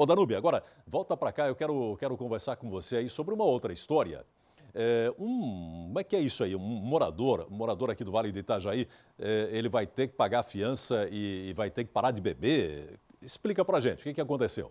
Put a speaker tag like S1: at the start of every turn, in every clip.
S1: Ô Danube, agora volta para cá, eu quero, quero conversar com você aí sobre uma outra história. É, um, como é que é isso aí? Um morador, um morador aqui do Vale do Itajaí, é, ele vai ter que pagar a fiança e, e, vai ter que parar de beber? Explica pra gente, o que, que aconteceu?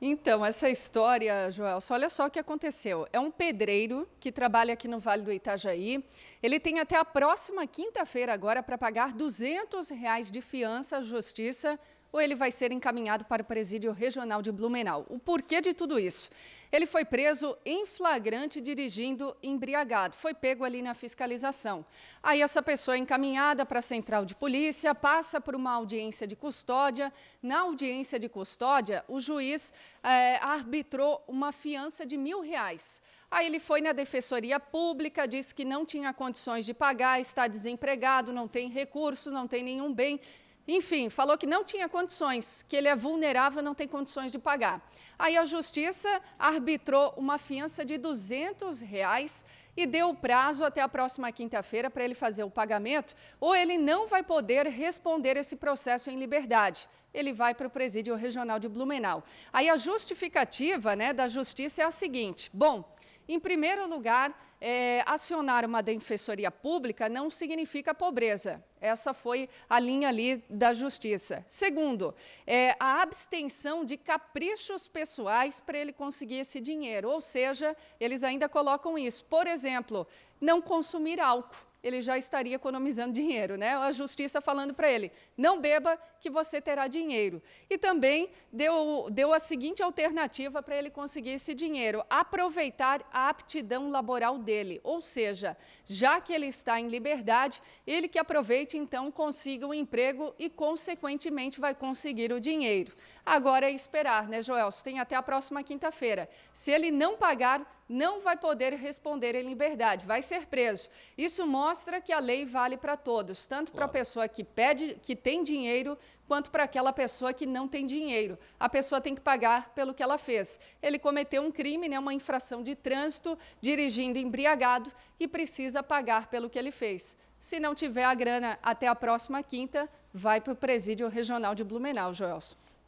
S2: Então, essa história, Joelson, olha só o que aconteceu. É um pedreiro que trabalha aqui no Vale do Itajaí. Ele tem até a próxima quinta-feira agora para pagar R$ 200 reais de fiança à justiça ou ele vai ser encaminhado para o presídio regional de Blumenau. O porquê de tudo isso? Ele foi preso em flagrante dirigindo embriagado, foi pego ali na fiscalização. Aí essa pessoa é encaminhada para a central de polícia, passa por uma audiência de custódia. Na audiência de custódia, o juiz é, arbitrou uma fiança de mil reais. Aí ele foi na defensoria pública, disse que não tinha condições de pagar, está desempregado, não tem recurso, não tem nenhum bem. Enfim, falou que não tinha condições, que ele é vulnerável, não tem condições de pagar. Aí a justiça arbitrou uma fiança de 200 reais e deu o prazo até a próxima quinta-feira para ele fazer o pagamento, ou ele não vai poder responder esse processo em liberdade. Ele vai para o presídio regional de Blumenau. Aí a justificativa né, da justiça é a seguinte: bom, em primeiro lugar, é, acionar uma defensoria pública não significa pobreza. Essa foi a linha ali da justiça. Segundo, é, a abstenção de caprichos pessoais para ele conseguir esse dinheiro. Ou seja, eles ainda colocam isso. Por exemplo, não consumir álcool ele já estaria economizando dinheiro, né? A justiça falando para ele: não beba, que você terá dinheiro. E também deu, deu a seguinte alternativa para ele conseguir esse dinheiro: aproveitar a aptidão laboral dele. Ou seja, já que ele está em liberdade, ele que aproveite, então, consiga um emprego e, consequentemente, vai conseguir o dinheiro. Agora é esperar, né, Joel? Você tem até a próxima quinta-feira. Se ele não pagar, não vai poder responder em liberdade, vai ser preso. Isso mostra que a lei vale para todos, tanto claro. para a pessoa que pede, que tem dinheiro, quanto para aquela pessoa que não tem dinheiro. A pessoa tem que pagar pelo que ela fez. Ele cometeu um crime, né, uma infração de trânsito, dirigindo embriagado e precisa pagar pelo que ele fez. Se não tiver a grana até a próxima quinta, vai para o Presídio Regional de Blumenau, Joelson.